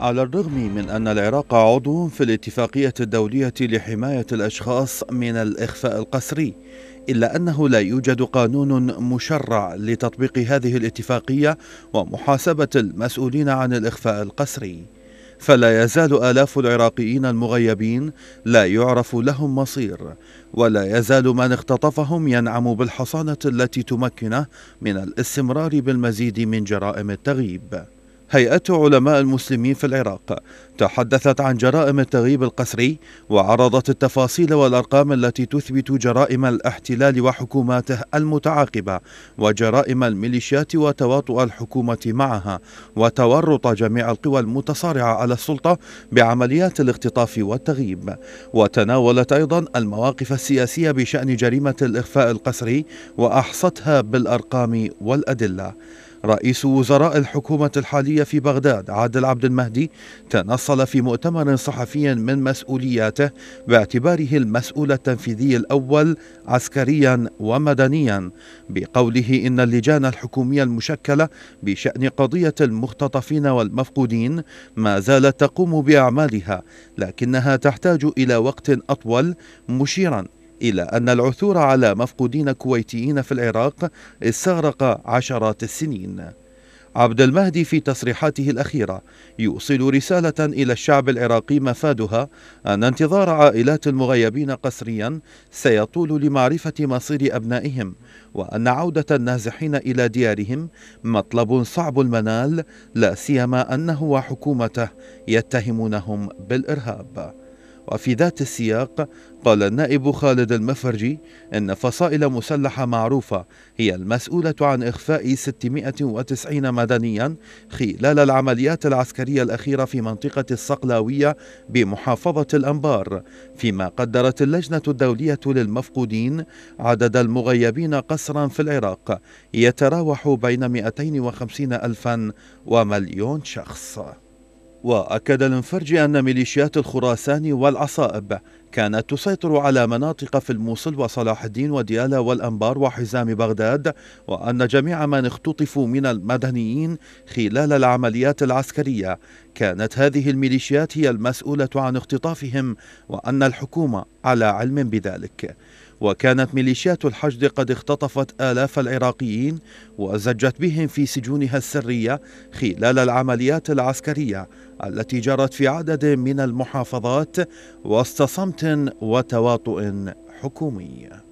على الرغم من أن العراق عضو في الاتفاقية الدولية لحماية الأشخاص من الإخفاء القسري إلا أنه لا يوجد قانون مشرع لتطبيق هذه الاتفاقية ومحاسبة المسؤولين عن الإخفاء القسري فلا يزال آلاف العراقيين المغيبين لا يعرف لهم مصير ولا يزال من اختطفهم ينعم بالحصانة التي تمكنه من الاستمرار بالمزيد من جرائم التغييب هيئة علماء المسلمين في العراق تحدثت عن جرائم التغييب القسري وعرضت التفاصيل والأرقام التي تثبت جرائم الاحتلال وحكوماته المتعاقبة وجرائم الميليشيات وتواطؤ الحكومة معها وتورط جميع القوى المتصارعة على السلطة بعمليات الاختطاف والتغييب وتناولت أيضا المواقف السياسية بشأن جريمة الإخفاء القسري وأحصتها بالأرقام والأدلة رئيس وزراء الحكومة الحالية في بغداد عادل عبد المهدي تنصل في مؤتمر صحفي من مسؤولياته باعتباره المسؤول التنفيذي الأول عسكريا ومدنيا بقوله إن اللجان الحكومية المشكلة بشأن قضية المختطفين والمفقودين ما زالت تقوم بأعمالها لكنها تحتاج إلى وقت أطول مشيرا إلا أن العثور على مفقودين كويتيين في العراق استغرق عشرات السنين عبد المهدي في تصريحاته الأخيرة يوصل رسالة إلى الشعب العراقي مفادها أن انتظار عائلات المغيبين قسريا سيطول لمعرفة مصير أبنائهم وأن عودة النازحين إلى ديارهم مطلب صعب المنال لا سيما أنه وحكومته يتهمونهم بالإرهاب وفي ذات السياق قال النائب خالد المفرجي إن فصائل مسلحة معروفة هي المسؤولة عن إخفاء 690 مدنيا خلال العمليات العسكرية الأخيرة في منطقة الصقلاوية بمحافظة الأنبار فيما قدرت اللجنة الدولية للمفقودين عدد المغيبين قسرا في العراق يتراوح بين 250 ألفا ومليون شخص وأكد المفرج أن ميليشيات الخراسان والعصائب كانت تسيطر على مناطق في الموصل وصلاح الدين وديالا والأنبار وحزام بغداد وأن جميع من اختطفوا من المدنيين خلال العمليات العسكرية كانت هذه الميليشيات هي المسؤولة عن اختطافهم وأن الحكومة على علم بذلك وكانت ميليشيات الحشد قد اختطفت آلاف العراقيين وزجت بهم في سجونها السرية خلال العمليات العسكرية التي جرت في عدد من المحافظات وسط صمت وتواطؤ حكومي